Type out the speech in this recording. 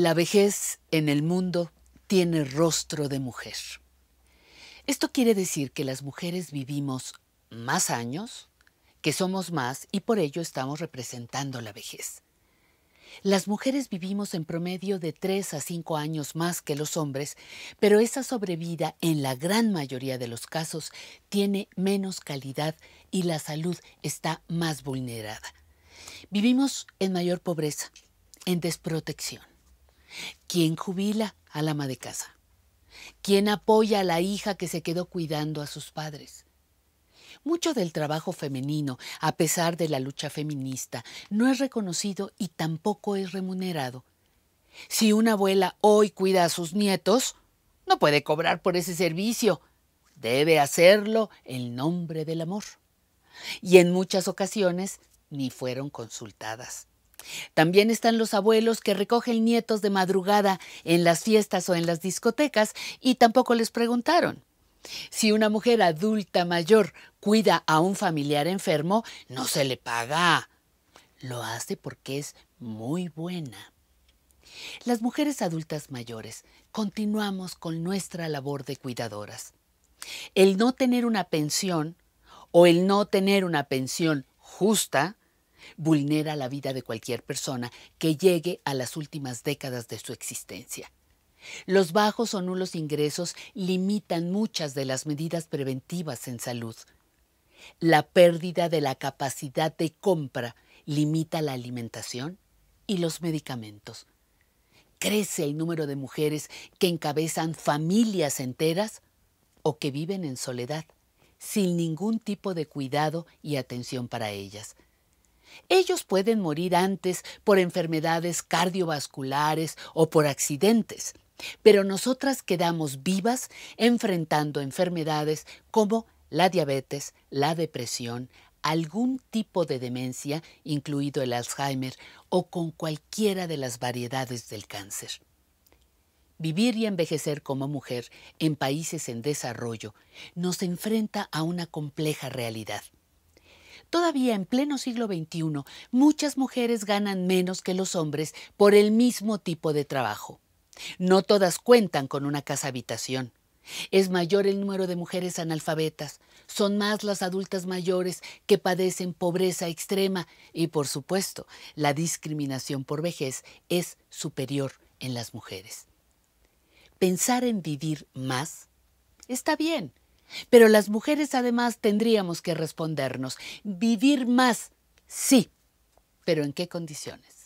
La vejez en el mundo tiene rostro de mujer. Esto quiere decir que las mujeres vivimos más años, que somos más y por ello estamos representando la vejez. Las mujeres vivimos en promedio de 3 a cinco años más que los hombres, pero esa sobrevida en la gran mayoría de los casos tiene menos calidad y la salud está más vulnerada. Vivimos en mayor pobreza, en desprotección. ¿Quién jubila al ama de casa? ¿Quién apoya a la hija que se quedó cuidando a sus padres? Mucho del trabajo femenino, a pesar de la lucha feminista, no es reconocido y tampoco es remunerado. Si una abuela hoy cuida a sus nietos, no puede cobrar por ese servicio. Debe hacerlo en nombre del amor. Y en muchas ocasiones ni fueron consultadas. También están los abuelos que recogen nietos de madrugada en las fiestas o en las discotecas y tampoco les preguntaron. Si una mujer adulta mayor cuida a un familiar enfermo, no se le paga. Lo hace porque es muy buena. Las mujeres adultas mayores continuamos con nuestra labor de cuidadoras. El no tener una pensión o el no tener una pensión justa vulnera la vida de cualquier persona que llegue a las últimas décadas de su existencia. Los bajos o nulos ingresos limitan muchas de las medidas preventivas en salud. La pérdida de la capacidad de compra limita la alimentación y los medicamentos. Crece el número de mujeres que encabezan familias enteras o que viven en soledad, sin ningún tipo de cuidado y atención para ellas. Ellos pueden morir antes por enfermedades cardiovasculares o por accidentes, pero nosotras quedamos vivas enfrentando enfermedades como la diabetes, la depresión, algún tipo de demencia, incluido el Alzheimer, o con cualquiera de las variedades del cáncer. Vivir y envejecer como mujer en países en desarrollo nos enfrenta a una compleja realidad. Todavía en pleno siglo XXI, muchas mujeres ganan menos que los hombres por el mismo tipo de trabajo. No todas cuentan con una casa habitación. Es mayor el número de mujeres analfabetas, son más las adultas mayores que padecen pobreza extrema y, por supuesto, la discriminación por vejez es superior en las mujeres. Pensar en vivir más está bien, pero las mujeres además tendríamos que respondernos, vivir más, sí, pero ¿en qué condiciones?